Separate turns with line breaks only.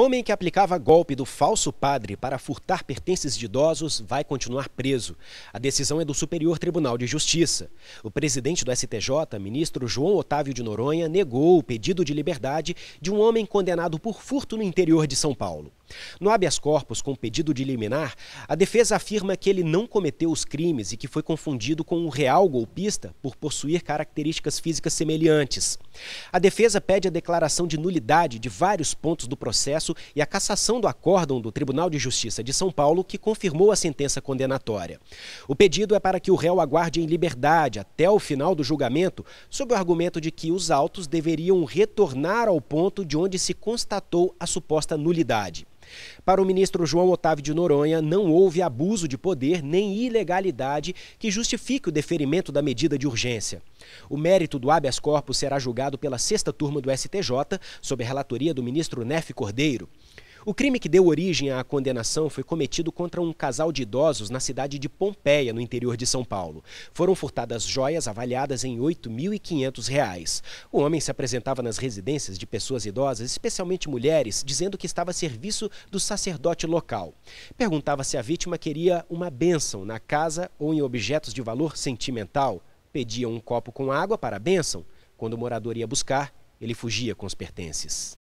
Homem que aplicava golpe do falso padre para furtar pertences de idosos vai continuar preso. A decisão é do Superior Tribunal de Justiça. O presidente do STJ, ministro João Otávio de Noronha, negou o pedido de liberdade de um homem condenado por furto no interior de São Paulo. No habeas corpus com pedido de liminar, a defesa afirma que ele não cometeu os crimes e que foi confundido com um real golpista por possuir características físicas semelhantes. A defesa pede a declaração de nulidade de vários pontos do processo e a cassação do acórdão do Tribunal de Justiça de São Paulo, que confirmou a sentença condenatória. O pedido é para que o réu aguarde em liberdade até o final do julgamento, sob o argumento de que os autos deveriam retornar ao ponto de onde se constatou a suposta nulidade. Para o ministro João Otávio de Noronha, não houve abuso de poder nem ilegalidade que justifique o deferimento da medida de urgência. O mérito do habeas corpus será julgado pela sexta turma do STJ, sob a relatoria do ministro Nef Cordeiro. O crime que deu origem à condenação foi cometido contra um casal de idosos na cidade de Pompeia, no interior de São Paulo. Foram furtadas joias avaliadas em R$ 8.500. O homem se apresentava nas residências de pessoas idosas, especialmente mulheres, dizendo que estava a serviço do sacerdote local. Perguntava se a vítima queria uma bênção na casa ou em objetos de valor sentimental. Pedia um copo com água para a bênção. Quando o morador ia buscar, ele fugia com os pertences.